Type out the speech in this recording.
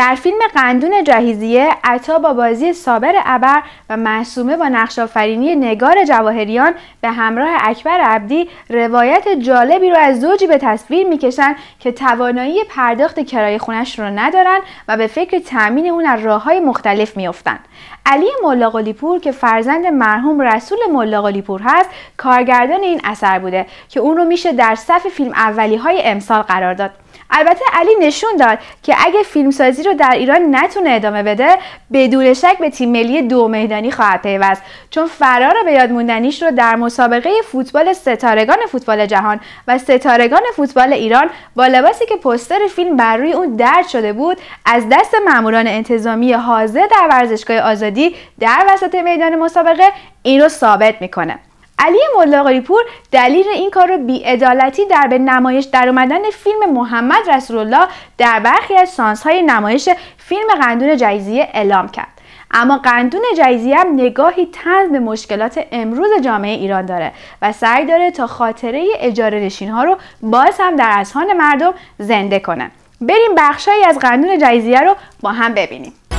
در فیلم قندون جهیزیه عطا با بازی سابر ابر و محسومه با آفرینی نگار جواهریان به همراه اکبر عبدی روایت جالبی رو از زوجی به تصویر میکشند که توانایی پرداخت کرایه خونش رو ندارن و به فکر تامین اون از راه های مختلف میافتند. علی مولاقلی پور که فرزند مرحوم رسول مولاقلی پور هست کارگردان این اثر بوده که اون رو میشه در صف فیلم اولی های امسال قرار داد البته علی نشون داد که اگه فیلمسازی رو در ایران نتونه ادامه بده بدون شک به تیم ملی دو میدانی خواهد پیوست چون فرار به یاد موندنیش رو در مسابقه فوتبال ستارگان فوتبال جهان و ستارگان فوتبال ایران با لباسی که پستر فیلم بر روی اون درد شده بود از دست ماموران انتظامی حاضر در ورزشگاه آزادی در وسط میدان مسابقه این رو ثابت میکنه علی ملا پور دلیل این کار رو بیعدالتی در به نمایش در اومدن فیلم محمد رسول الله در برخی از سانس های نمایش فیلم قندون جایزیه اعلام کرد اما قندون جایزی هم نگاهی تند به مشکلات امروز جامعه ایران داره و سعی داره تا خاطره اجاره نشین ها رو باز هم در اذهان مردم زنده کنه بریم بخشهایی از قندون جایزیه رو با هم ببینیم